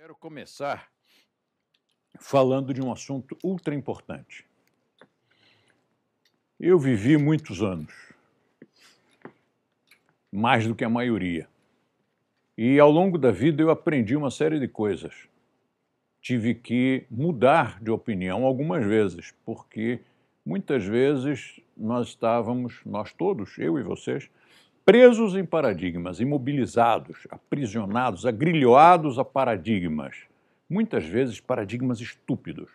Quero começar falando de um assunto ultra importante. Eu vivi muitos anos, mais do que a maioria. E ao longo da vida eu aprendi uma série de coisas. Tive que mudar de opinião algumas vezes, porque muitas vezes nós estávamos, nós todos, eu e vocês, Presos em paradigmas, imobilizados, aprisionados, agrilhoados a paradigmas, muitas vezes paradigmas estúpidos.